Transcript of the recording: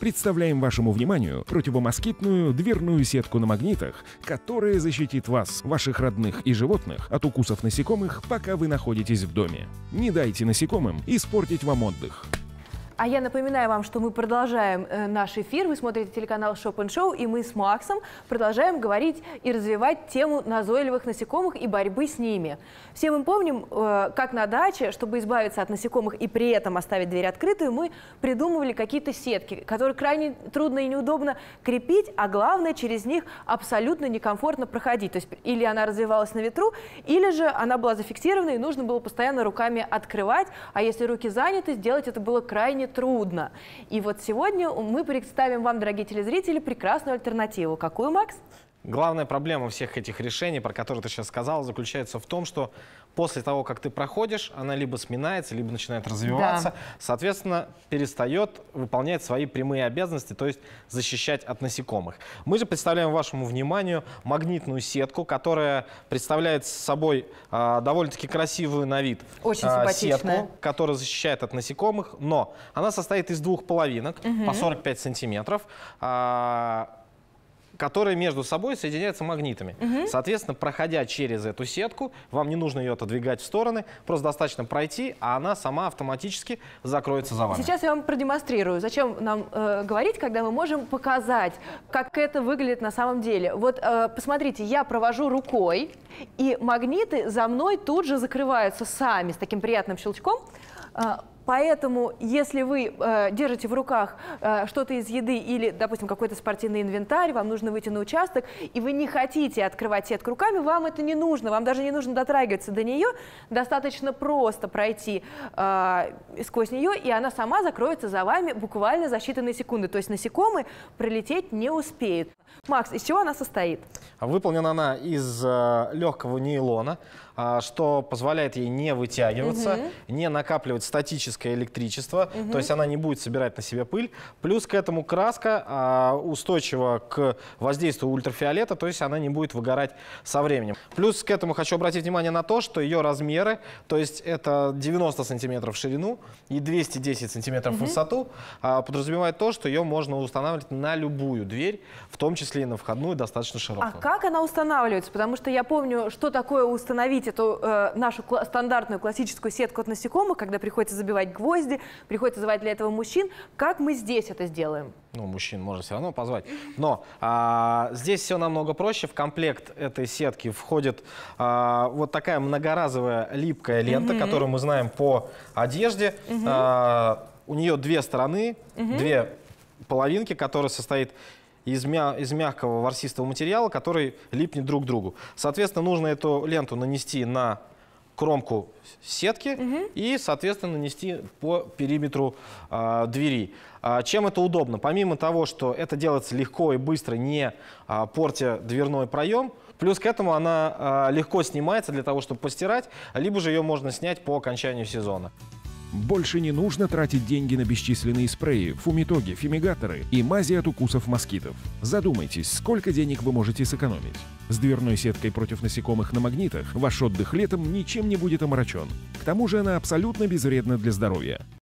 Представляем вашему вниманию противомоскитную дверную сетку на магнитах, которая защитит вас, ваших родных и животных от укусов насекомых, пока вы находитесь в доме. Не дайте насекомым испортить вам отдых. А я напоминаю вам, что мы продолжаем э, наш эфир. Вы смотрите телеканал Шопен Шоу, и мы с Максом продолжаем говорить и развивать тему назойливых насекомых и борьбы с ними. Все мы помним, э, как на даче, чтобы избавиться от насекомых и при этом оставить дверь открытую, мы придумывали какие-то сетки, которые крайне трудно и неудобно крепить, а главное, через них абсолютно некомфортно проходить. То есть или она развивалась на ветру, или же она была зафиксирована, и нужно было постоянно руками открывать. А если руки заняты, сделать это было крайне крайне трудно. И вот сегодня мы представим вам, дорогие телезрители, прекрасную альтернативу. Какую, Макс? Главная проблема всех этих решений, про которые ты сейчас сказала, заключается в том, что после того, как ты проходишь, она либо сминается, либо начинает развиваться, да. соответственно, перестает выполнять свои прямые обязанности, то есть защищать от насекомых. Мы же представляем вашему вниманию магнитную сетку, которая представляет собой а, довольно-таки красивую на вид Очень а, сетку, которая защищает от насекомых, но она состоит из двух половинок угу. по 45 сантиметров. А, которые между собой соединяются магнитами. Угу. Соответственно, проходя через эту сетку, вам не нужно ее отодвигать в стороны, просто достаточно пройти, а она сама автоматически закроется за вами. Сейчас я вам продемонстрирую, зачем нам э, говорить, когда мы можем показать, как это выглядит на самом деле. Вот э, посмотрите, я провожу рукой, и магниты за мной тут же закрываются сами с таким приятным щелчком. Э, Поэтому, если вы э, держите в руках э, что-то из еды или, допустим, какой-то спортивный инвентарь, вам нужно выйти на участок, и вы не хотите открывать сетку руками, вам это не нужно, вам даже не нужно дотрагиваться до нее, достаточно просто пройти э, сквозь нее, и она сама закроется за вами буквально за считанные секунды. То есть насекомые пролететь не успеют. Макс, из чего она состоит? Выполнена она из э, легкого нейлона, э, что позволяет ей не вытягиваться, угу. не накапливать статическое электричество, угу. то есть она не будет собирать на себе пыль. Плюс к этому краска э, устойчива к воздействию ультрафиолета, то есть она не будет выгорать со временем. Плюс к этому хочу обратить внимание на то, что ее размеры, то есть это 90 сантиметров в ширину и 210 сантиметров угу. в высоту, э, подразумевает то, что ее можно устанавливать на любую дверь, в том числе числе и на входную, достаточно а широко. А как она устанавливается? Потому что я помню, что такое установить эту э, нашу кла стандартную классическую сетку от насекомых, когда приходится забивать гвозди, приходится звать для этого мужчин. Как мы здесь это сделаем? Ну, мужчин можно все равно позвать. Но а, здесь все намного проще. В комплект этой сетки входит а, вот такая многоразовая липкая лента, mm -hmm. которую мы знаем по одежде. Mm -hmm. а, у нее две стороны, угу. две половинки, которая состоит из, мя из мягкого ворсистого материала, который липнет друг к другу. Соответственно, нужно эту ленту нанести на кромку сетки угу. и, соответственно, нанести по периметру э, двери. А чем это удобно? Помимо того, что это делается легко и быстро, не а, портя дверной проем, плюс к этому она а, легко снимается для того, чтобы постирать, либо же ее можно снять по окончанию сезона. Больше не нужно тратить деньги на бесчисленные спреи, фумитоги, фумигаторы и мази от укусов москитов. Задумайтесь, сколько денег вы можете сэкономить. С дверной сеткой против насекомых на магнитах ваш отдых летом ничем не будет омрачен. К тому же она абсолютно безвредна для здоровья.